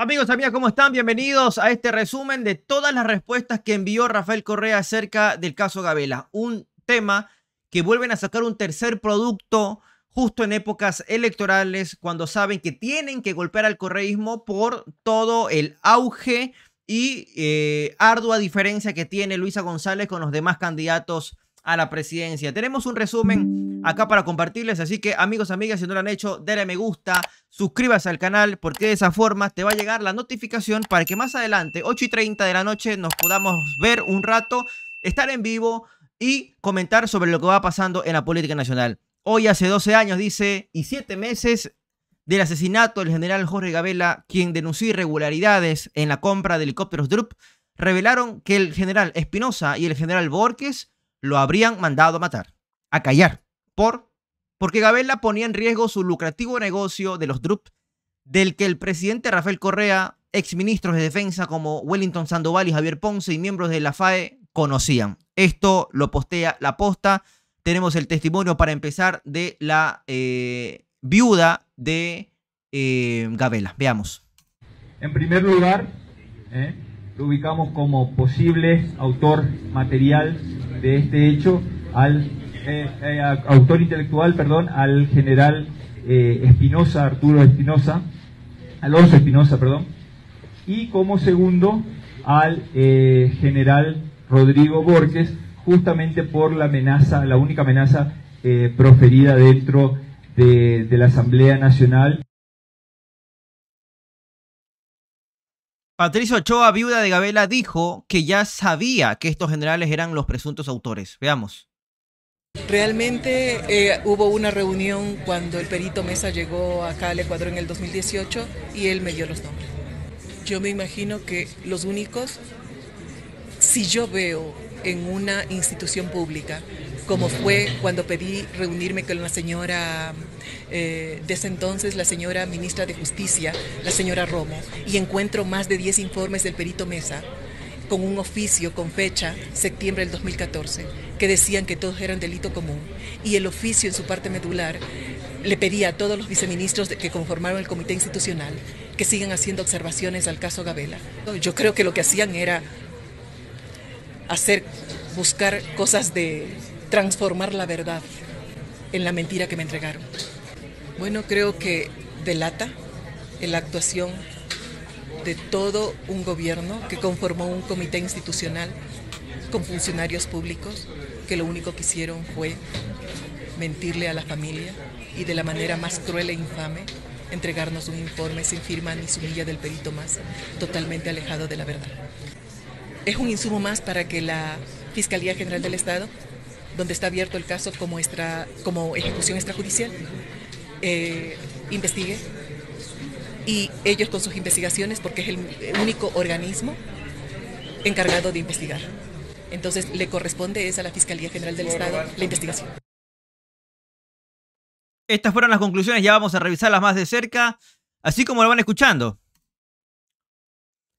Amigos, amigas, ¿cómo están? Bienvenidos a este resumen de todas las respuestas que envió Rafael Correa acerca del caso Gabela. Un tema que vuelven a sacar un tercer producto justo en épocas electorales, cuando saben que tienen que golpear al correísmo por todo el auge y eh, ardua diferencia que tiene Luisa González con los demás candidatos a la presidencia. Tenemos un resumen acá para compartirles, así que amigos, amigas, si no lo han hecho, denle me gusta, suscríbase al canal, porque de esa forma te va a llegar la notificación para que más adelante, 8 y 30 de la noche, nos podamos ver un rato, estar en vivo y comentar sobre lo que va pasando en la política nacional. Hoy hace 12 años, dice, y 7 meses del asesinato del general Jorge Gabela, quien denunció irregularidades en la compra de helicópteros DRUP, revelaron que el general Espinosa y el general Borges lo habrían mandado a matar, a callar, por porque Gabela ponía en riesgo su lucrativo negocio de los DRUP, del que el presidente Rafael Correa, ex ministros de defensa como Wellington Sandoval y Javier Ponce y miembros de la FAE conocían. Esto lo postea la posta. Tenemos el testimonio para empezar de la eh, viuda de eh, Gabela. Veamos. En primer lugar, eh, lo ubicamos como posible autor material de este hecho al eh, eh, autor intelectual, perdón, al general eh, Espinosa, Arturo Espinosa, Alonso Espinosa, perdón, y como segundo al general Rodrigo Borges, justamente por la amenaza, la única amenaza proferida dentro de la Asamblea Nacional. Patricio Ochoa, viuda de Gabela, dijo que ya sabía que estos generales eran los presuntos autores. Veamos. Realmente eh, hubo una reunión cuando el perito Mesa llegó acá al Ecuador en el 2018 y él me dio los nombres. Yo me imagino que los únicos, si yo veo en una institución pública como fue cuando pedí reunirme con la señora, desde eh, entonces la señora ministra de Justicia, la señora Romo, y encuentro más de 10 informes del perito Mesa con un oficio con fecha septiembre del 2014 que decían que todos eran delito común y el oficio en su parte medular le pedía a todos los viceministros que conformaron el comité institucional que sigan haciendo observaciones al caso Gabela. Yo creo que lo que hacían era hacer buscar cosas de transformar la verdad en la mentira que me entregaron. Bueno, creo que delata la actuación de todo un gobierno que conformó un comité institucional con funcionarios públicos que lo único que hicieron fue mentirle a la familia y de la manera más cruel e infame entregarnos un informe sin firma ni sumilla del perito más, totalmente alejado de la verdad. Es un insumo más para que la Fiscalía General del Estado donde está abierto el caso como, como ejecución extrajudicial, eh, investigue. Y ellos con sus investigaciones, porque es el único organismo encargado de investigar. Entonces le corresponde es a la Fiscalía General del Estado la investigación. Estas fueron las conclusiones, ya vamos a revisarlas más de cerca, así como lo van escuchando.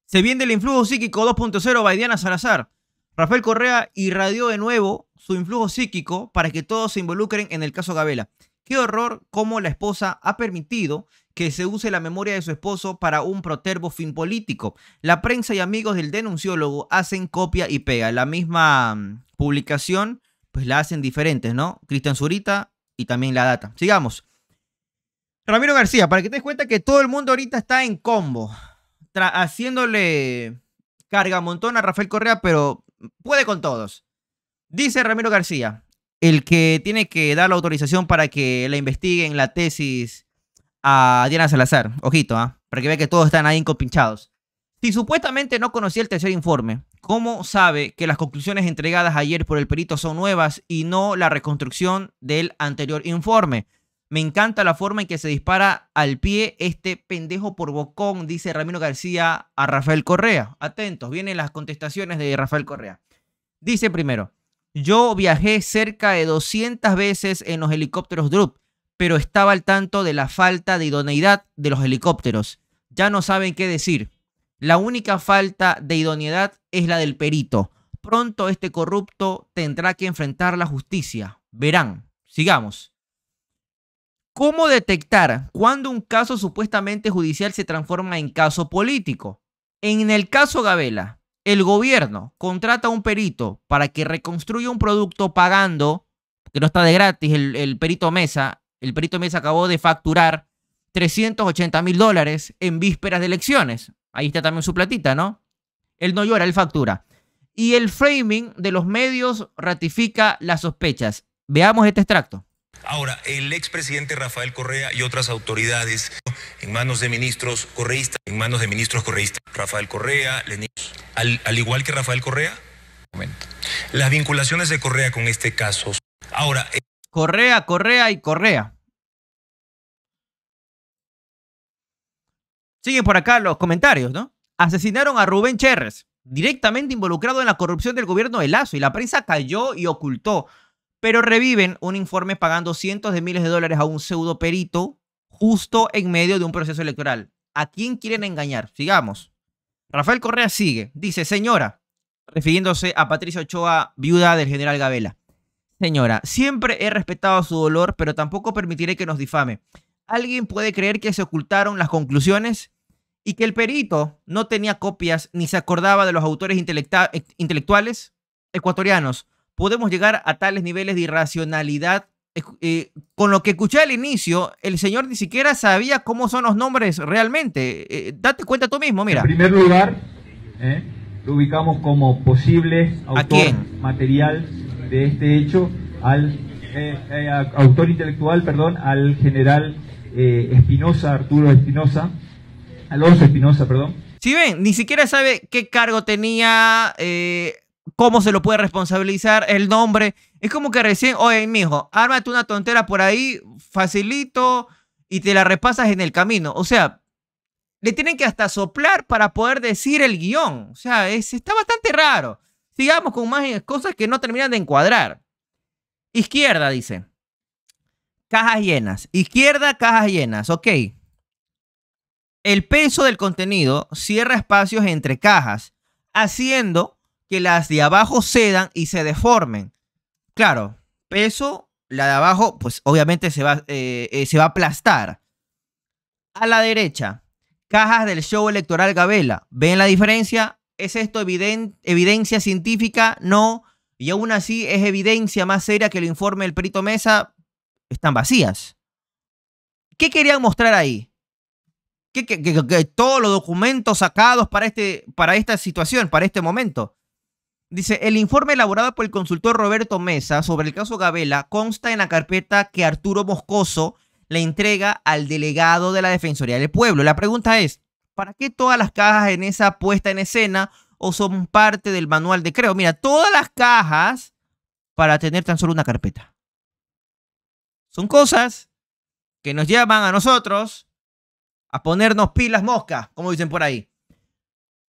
Se viene el influjo psíquico 2.0 Baidiana Salazar. Rafael Correa irradió de nuevo su influjo psíquico para que todos se involucren en el caso Gabela. Qué horror cómo la esposa ha permitido que se use la memoria de su esposo para un protervo fin político. La prensa y amigos del denunciólogo hacen copia y pega. La misma mm, publicación, pues la hacen diferentes, ¿no? Cristian Zurita y también la data. Sigamos. Ramiro García, para que te des cuenta que todo el mundo ahorita está en combo, haciéndole carga montón a Rafael Correa, pero puede con todos. Dice Ramiro García, el que tiene que dar la autorización para que le investiguen la tesis a Diana Salazar. Ojito, ¿ah? para que vea que todos están ahí encopinchados. Si supuestamente no conocía el tercer informe, ¿cómo sabe que las conclusiones entregadas ayer por el perito son nuevas y no la reconstrucción del anterior informe? Me encanta la forma en que se dispara al pie este pendejo por bocón, dice Ramiro García a Rafael Correa. Atentos, vienen las contestaciones de Rafael Correa. Dice primero, yo viajé cerca de 200 veces en los helicópteros Drup, pero estaba al tanto de la falta de idoneidad de los helicópteros. Ya no saben qué decir. La única falta de idoneidad es la del perito. Pronto este corrupto tendrá que enfrentar la justicia. Verán. Sigamos. ¿Cómo detectar cuando un caso supuestamente judicial se transforma en caso político? En el caso Gabela, el gobierno contrata a un perito para que reconstruya un producto pagando, que no está de gratis, el, el perito Mesa, el perito Mesa acabó de facturar 380 mil dólares en vísperas de elecciones. Ahí está también su platita, ¿no? Él no llora, él factura. Y el framing de los medios ratifica las sospechas. Veamos este extracto. Ahora, el expresidente Rafael Correa y otras autoridades en manos de ministros correístas, en manos de ministros correístas. Rafael Correa, Lenín, al, igual que Rafael Correa. Las vinculaciones de Correa con este caso. Ahora. Eh, Correa, Correa y Correa. Siguen por acá los comentarios, ¿no? Asesinaron a Rubén Cherres, directamente involucrado en la corrupción del gobierno de Lazo, y la prensa cayó y ocultó pero reviven un informe pagando cientos de miles de dólares a un pseudo perito justo en medio de un proceso electoral. ¿A quién quieren engañar? Sigamos. Rafael Correa sigue. Dice, señora, refiriéndose a Patricia Ochoa, viuda del general Gabela. Señora, siempre he respetado su dolor, pero tampoco permitiré que nos difame. Alguien puede creer que se ocultaron las conclusiones y que el perito no tenía copias ni se acordaba de los autores eh, intelectuales ecuatorianos podemos llegar a tales niveles de irracionalidad. Eh, con lo que escuché al inicio, el señor ni siquiera sabía cómo son los nombres realmente. Eh, eh, date cuenta tú mismo, mira. En primer lugar, lo ubicamos como posible autor material de este hecho al autor intelectual, perdón, al general Espinosa, Arturo Espinosa, Alonso Espinosa, perdón. Si ven, ni siquiera sabe qué cargo tenía, ¿Cómo se lo puede responsabilizar el nombre? Es como que recién, oye, mijo, ármate una tontera por ahí, facilito, y te la repasas en el camino. O sea, le tienen que hasta soplar para poder decir el guión. O sea, es, está bastante raro. Sigamos con más eh, cosas que no terminan de encuadrar. Izquierda, dice. Cajas llenas. Izquierda, cajas llenas. Ok. El peso del contenido cierra espacios entre cajas, haciendo que las de abajo cedan y se deformen. Claro, peso, la de abajo, pues obviamente se va, eh, eh, se va a aplastar. A la derecha, cajas del show electoral Gabela. ¿Ven la diferencia? ¿Es esto evidencia científica? No. Y aún así es evidencia más seria que el informe del perito Mesa. Están vacías. ¿Qué querían mostrar ahí? Que, que, todos los documentos sacados para, este, para esta situación, para este momento. Dice, el informe elaborado por el consultor Roberto Mesa sobre el caso Gabela consta en la carpeta que Arturo Moscoso le entrega al delegado de la Defensoría del Pueblo. La pregunta es, ¿para qué todas las cajas en esa puesta en escena o son parte del manual de creo? Mira, todas las cajas para tener tan solo una carpeta. Son cosas que nos llevan a nosotros a ponernos pilas moscas, como dicen por ahí.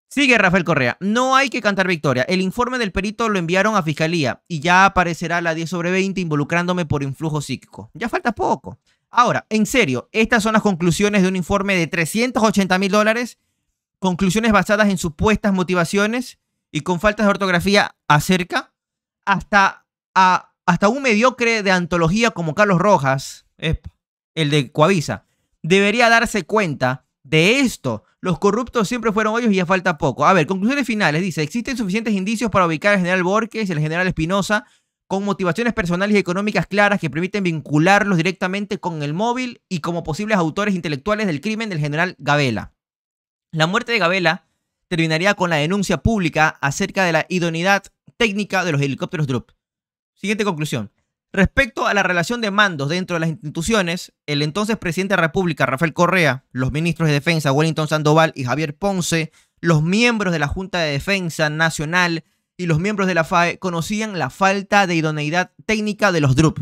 Sigue Rafael Correa. No hay que cantar victoria. El informe del perito lo enviaron a fiscalía y ya aparecerá la 10 sobre 20 involucrándome por influjo psíquico. Ya falta poco. Ahora, en serio, estas son las conclusiones de un informe de 380 mil dólares, conclusiones basadas en supuestas motivaciones y con faltas de ortografía acerca, hasta, a, hasta un mediocre de antología como Carlos Rojas, el de Coavisa, debería darse cuenta de esto los corruptos siempre fueron ellos y ya falta poco. A ver, conclusiones finales. Dice, existen suficientes indicios para ubicar al general Borges y al general Espinosa con motivaciones personales y económicas claras que permiten vincularlos directamente con el móvil y como posibles autores intelectuales del crimen del general Gabela. La muerte de Gabela terminaría con la denuncia pública acerca de la idoneidad técnica de los helicópteros Drup. Siguiente conclusión. Respecto a la relación de mandos dentro de las instituciones, el entonces presidente de la República, Rafael Correa, los ministros de Defensa, Wellington Sandoval y Javier Ponce, los miembros de la Junta de Defensa Nacional y los miembros de la FAE conocían la falta de idoneidad técnica de los DRUP.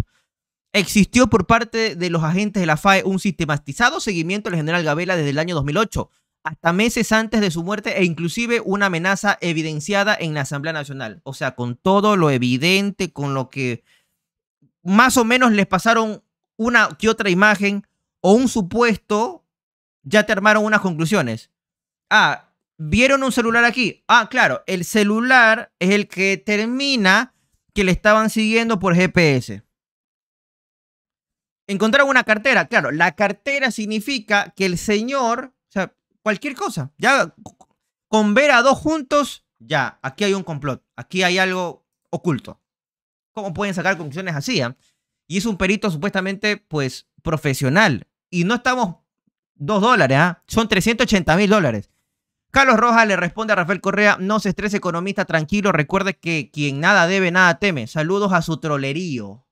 Existió por parte de los agentes de la FAE un sistematizado seguimiento del general Gabela desde el año 2008, hasta meses antes de su muerte e inclusive una amenaza evidenciada en la Asamblea Nacional. O sea, con todo lo evidente, con lo que más o menos les pasaron una que otra imagen o un supuesto, ya te armaron unas conclusiones. Ah, vieron un celular aquí. Ah, claro, el celular es el que termina que le estaban siguiendo por GPS. Encontraron una cartera. Claro, la cartera significa que el señor, o sea, cualquier cosa, ya con ver a dos juntos, ya, aquí hay un complot, aquí hay algo oculto. ¿Cómo pueden sacar conclusiones así? ¿ah? Y es un perito supuestamente, pues, profesional. Y no estamos dos dólares, ¿ah? son 380 mil dólares. Carlos Rojas le responde a Rafael Correa, no se estrese economista, tranquilo, recuerde que quien nada debe, nada teme. Saludos a su trolerío.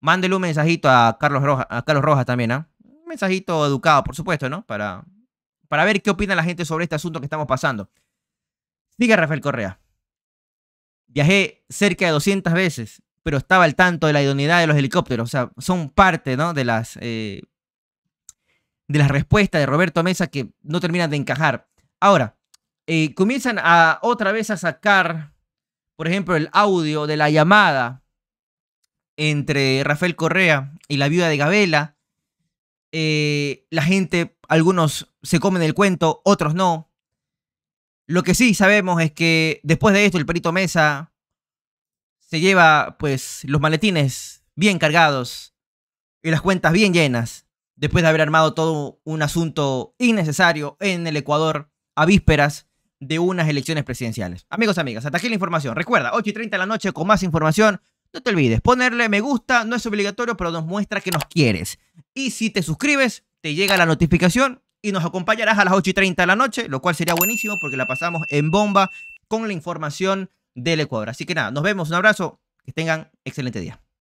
Mándele un mensajito a Carlos Rojas, a Carlos Rojas también, ¿ah? Un mensajito educado, por supuesto, ¿no? Para, para ver qué opina la gente sobre este asunto que estamos pasando. Diga Rafael Correa. Viajé cerca de 200 veces, pero estaba al tanto de la idoneidad de los helicópteros. O sea, son parte de, las, eh, de respuestas de Roberto Mesa que no terminan de encajar. Ahora, eh, comienzan a otra vez a sacar, por ejemplo, el audio de la llamada entre Rafael Correa y la viuda de Gabela. Eh, la gente, algunos se comen el cuento, otros no. Lo que sí sabemos es que después de esto el perito Mesa se lleva pues los maletines bien cargados y las cuentas bien llenas después de haber armado todo un asunto innecesario en el Ecuador a vísperas de unas elecciones presidenciales. Amigos, amigas, hasta aquí la información. Recuerda, 8 y 30 de la noche con más información. No te olvides, ponerle me gusta no es obligatorio, pero nos muestra que nos quieres. Y si te suscribes, te llega la notificación y nos acompañarás a las 8 y 30 de la noche, lo cual sería buenísimo porque la pasamos en bomba con la información del Ecuador. Así que nada, nos vemos, un abrazo, que tengan excelente día.